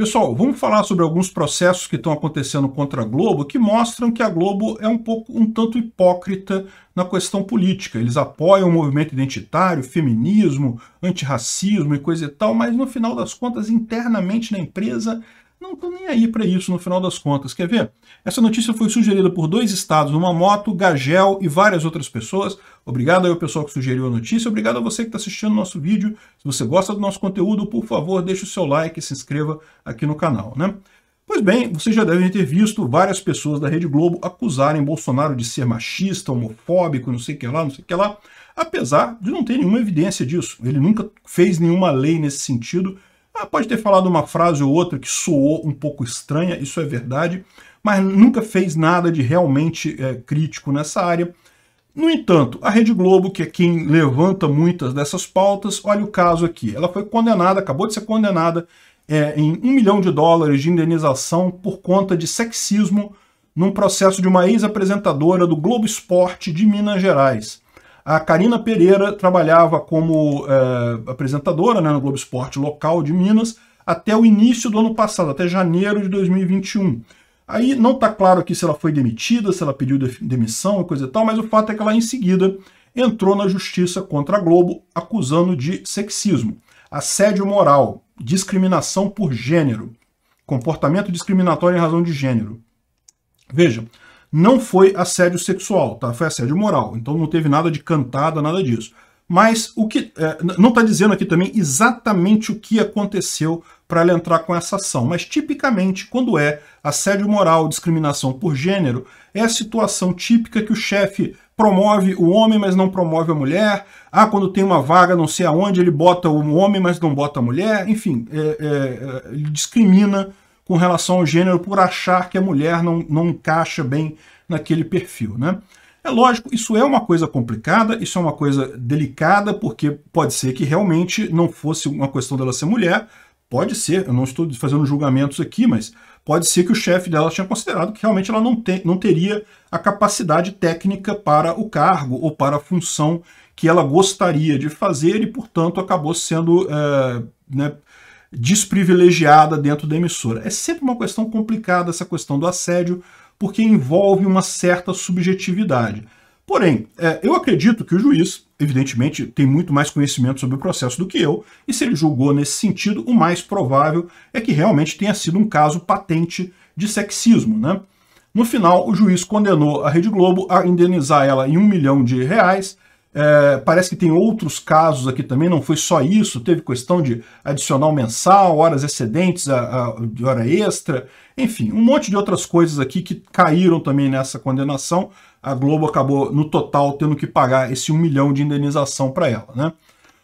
Pessoal, vamos falar sobre alguns processos que estão acontecendo contra a Globo que mostram que a Globo é um pouco um tanto hipócrita na questão política. Eles apoiam o movimento identitário, feminismo, antirracismo e coisa e tal, mas no final das contas, internamente na empresa, não estão nem aí para isso no final das contas. Quer ver? Essa notícia foi sugerida por dois estados, uma moto, Gagel e várias outras pessoas. Obrigado ao pessoal que sugeriu a notícia, obrigado a você que está assistindo o nosso vídeo. Se você gosta do nosso conteúdo, por favor, deixe o seu like e se inscreva aqui no canal. Né? Pois bem, vocês já devem ter visto várias pessoas da Rede Globo acusarem Bolsonaro de ser machista, homofóbico, não sei o que lá, não sei o que lá, apesar de não ter nenhuma evidência disso. Ele nunca fez nenhuma lei nesse sentido, ah, pode ter falado uma frase ou outra que soou um pouco estranha, isso é verdade, mas nunca fez nada de realmente é, crítico nessa área. No entanto, a Rede Globo, que é quem levanta muitas dessas pautas, olha o caso aqui. Ela foi condenada, acabou de ser condenada é, em um milhão de dólares de indenização por conta de sexismo num processo de uma ex-apresentadora do Globo Esporte de Minas Gerais. A Karina Pereira trabalhava como é, apresentadora né, no Globo Esporte local de Minas até o início do ano passado, até janeiro de 2021. Aí não está claro aqui se ela foi demitida, se ela pediu demissão coisa e tal, mas o fato é que ela em seguida entrou na justiça contra a Globo acusando de sexismo, assédio moral, discriminação por gênero, comportamento discriminatório em razão de gênero. Veja, não foi assédio sexual, tá? Foi assédio moral. Então não teve nada de cantada, nada disso. Mas o que é, não está dizendo aqui também exatamente o que aconteceu para ela entrar com essa ação, mas tipicamente quando é assédio moral, discriminação por gênero, é a situação típica que o chefe promove o homem, mas não promove a mulher. Ah, quando tem uma vaga não sei aonde, ele bota o homem, mas não bota a mulher. Enfim, é, é, é ele discrimina com relação ao gênero por achar que a mulher não, não encaixa bem naquele perfil. Né? É lógico, isso é uma coisa complicada, isso é uma coisa delicada, porque pode ser que realmente não fosse uma questão dela ser mulher, pode ser, eu não estou fazendo julgamentos aqui, mas pode ser que o chefe dela tinha considerado que realmente ela não, te, não teria a capacidade técnica para o cargo ou para a função que ela gostaria de fazer e, portanto, acabou sendo... É, né, desprivilegiada dentro da emissora. É sempre uma questão complicada essa questão do assédio, porque envolve uma certa subjetividade. Porém, é, eu acredito que o juiz, evidentemente, tem muito mais conhecimento sobre o processo do que eu, e se ele julgou nesse sentido, o mais provável é que realmente tenha sido um caso patente de sexismo. Né? No final, o juiz condenou a Rede Globo a indenizar ela em um milhão de reais, é, parece que tem outros casos aqui também, não foi só isso, teve questão de adicional mensal, horas excedentes a, a, de hora extra, enfim, um monte de outras coisas aqui que caíram também nessa condenação. A Globo acabou, no total, tendo que pagar esse um milhão de indenização para ela. Né?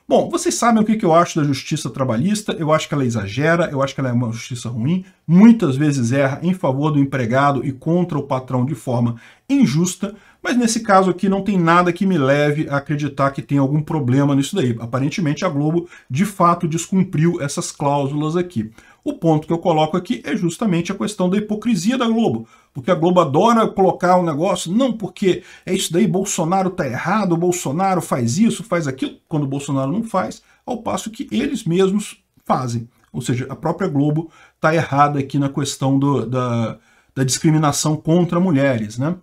Bom, vocês sabem o que eu acho da justiça trabalhista, eu acho que ela exagera, eu acho que ela é uma justiça ruim, muitas vezes erra em favor do empregado e contra o patrão de forma injusta, mas nesse caso aqui não tem nada que me leve a acreditar que tem algum problema nisso daí. Aparentemente a Globo de fato descumpriu essas cláusulas aqui. O ponto que eu coloco aqui é justamente a questão da hipocrisia da Globo, porque a Globo adora colocar o um negócio, não porque é isso daí, Bolsonaro tá errado, Bolsonaro faz isso, faz aquilo, quando Bolsonaro não faz, ao passo que eles mesmos fazem. Ou seja, a própria Globo está errada aqui na questão do, da, da, discriminação contra mulheres. Né?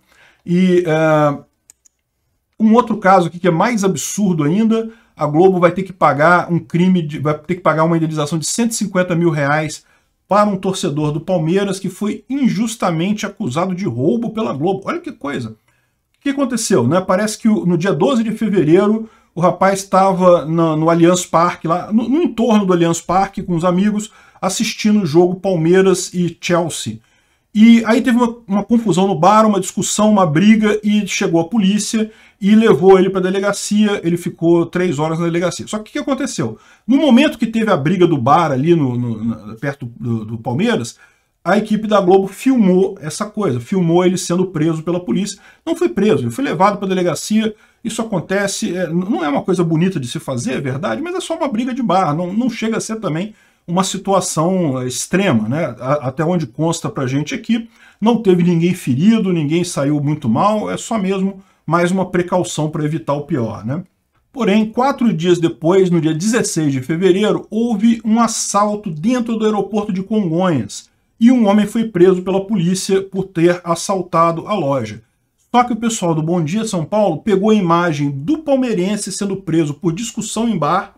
E uh, um outro caso aqui que é mais absurdo ainda a Globo vai ter que pagar um crime, de, vai ter que pagar uma indenização de 150 mil reais para um torcedor do Palmeiras que foi injustamente acusado de roubo pela Globo. Olha que coisa. O que aconteceu? Né? Parece que no dia 12 de fevereiro o rapaz estava no, no Allianz Parque, lá no, no entorno do Allianz Parque, com os amigos, assistindo o jogo Palmeiras e Chelsea. E aí teve uma, uma, confusão no bar, uma discussão, uma briga, e chegou a polícia e levou ele para a delegacia. Ele ficou três horas na delegacia. Só que o que aconteceu? No momento que teve a briga do bar ali no, no perto do, do Palmeiras, a equipe da Globo filmou essa coisa, filmou ele sendo preso pela polícia. Não foi preso, ele foi levado para a delegacia. Isso acontece, é, não é uma coisa bonita de se fazer, é verdade, mas é só uma briga de bar, não, não chega a ser também uma situação eh, extrema, né? Até onde consta para a gente aqui, não teve ninguém ferido, ninguém saiu muito mal, é só mesmo mais uma precaução para evitar o pior, né? Porém, quatro dias depois, no dia 16 de fevereiro, houve um assalto dentro do aeroporto de Congonhas e um homem foi preso pela polícia por ter assaltado a loja. Só que o pessoal do Bom Dia São Paulo pegou a imagem do palmeirense sendo preso por discussão em bar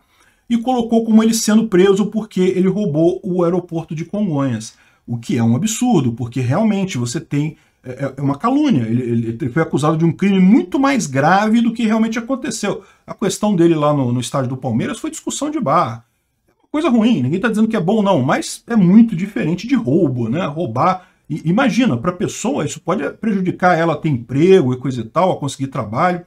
e colocou como ele sendo preso porque ele roubou o aeroporto de Congonhas, o que é um absurdo, porque realmente você tem é, é, é uma calúnia. Ele, ele, foi acusado de um crime muito mais grave do que realmente aconteceu. A questão dele lá no, no estádio do Palmeiras foi discussão de bar. É uma coisa ruim, ninguém está dizendo que é bom, não, mas é muito diferente de roubo, né? Roubar. E, imagina, para a pessoa, isso pode prejudicar ela a ter emprego e coisa e tal, a conseguir trabalho.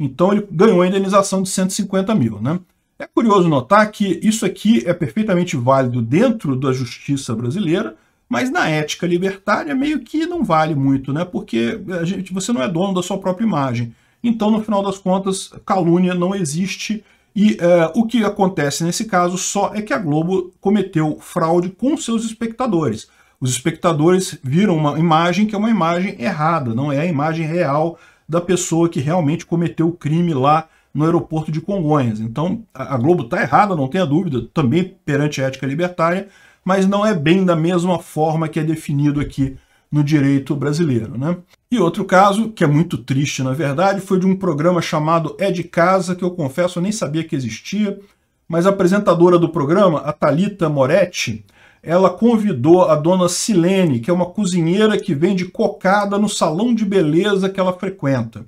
Então ele ganhou a indenização de 150 mil, né? É curioso notar que isso aqui é perfeitamente válido dentro da justiça brasileira, mas na ética libertária meio que não vale muito, né? Porque a gente, você não é dono da sua própria imagem. Então, no final das contas, calúnia não existe. E é, o que acontece nesse caso só é que a Globo cometeu fraude com seus espectadores. Os espectadores viram uma imagem que é uma imagem errada, não é a imagem real da pessoa que realmente cometeu o crime lá no aeroporto de Congonhas. Então a Globo está errada, não tenha dúvida, também perante a ética libertária, mas não é bem da mesma forma que é definido aqui no direito brasileiro. Né? E outro caso, que é muito triste na verdade, foi de um programa chamado É de Casa, que eu confesso eu nem sabia que existia, mas a apresentadora do programa, a Talita Moretti, ela convidou a dona Silene, que é uma cozinheira que vende cocada no salão de beleza que ela frequenta.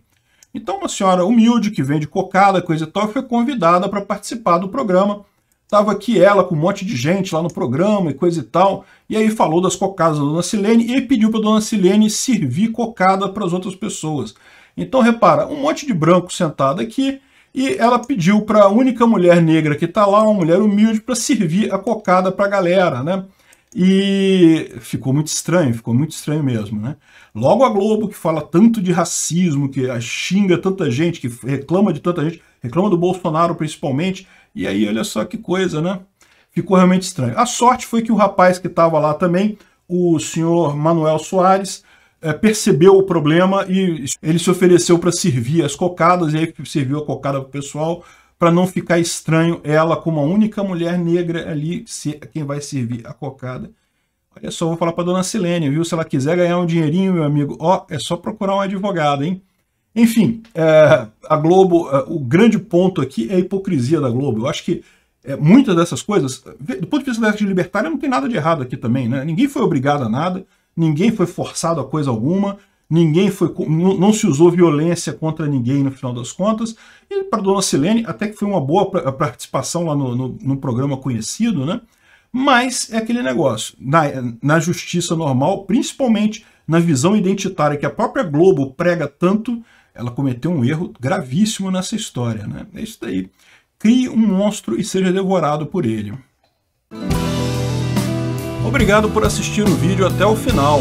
Então, uma senhora humilde que vende cocada, coisa e tal, foi convidada para participar do programa. Estava aqui ela com um monte de gente lá no programa e coisa e tal. E aí falou das cocadas da dona Silene e pediu para a dona Silene servir cocada para as outras pessoas. Então, repara, um monte de branco sentado aqui e ela pediu para a única mulher negra que está lá, uma mulher humilde, para servir a cocada para a galera, né? E ficou muito estranho, ficou muito estranho mesmo, né? Logo a Globo, que fala tanto de racismo, que xinga tanta gente, que reclama de tanta gente, reclama do Bolsonaro principalmente, e aí olha só que coisa, né? Ficou realmente estranho. A sorte foi que o rapaz que estava lá também, o senhor Manuel Soares, é, percebeu o problema e ele se ofereceu para servir as cocadas, e aí serviu a cocada para o pessoal, para não ficar estranho ela como a única mulher negra ali ser quem vai servir a cocada. Olha só, vou falar para dona Silene, viu? Se ela quiser ganhar um dinheirinho, meu amigo, ó, é só procurar um advogado, hein? Enfim, é, a Globo, é, o grande ponto aqui é a hipocrisia da Globo. Eu acho que é, muitas dessas coisas, do ponto de vista da libertário libertária, não tem nada de errado aqui também, né? Ninguém foi obrigado a nada, ninguém foi forçado a coisa alguma. Ninguém foi, não, não se usou violência contra ninguém no final das contas. E para Dona Silene, até que foi uma boa participação lá no, no, no programa conhecido, né? Mas é aquele negócio, na, na justiça normal, principalmente na visão identitária que a própria Globo prega tanto, ela cometeu um erro gravíssimo nessa história. Né? É isso daí. Crie um monstro e seja devorado por ele. Obrigado por assistir o vídeo até o final.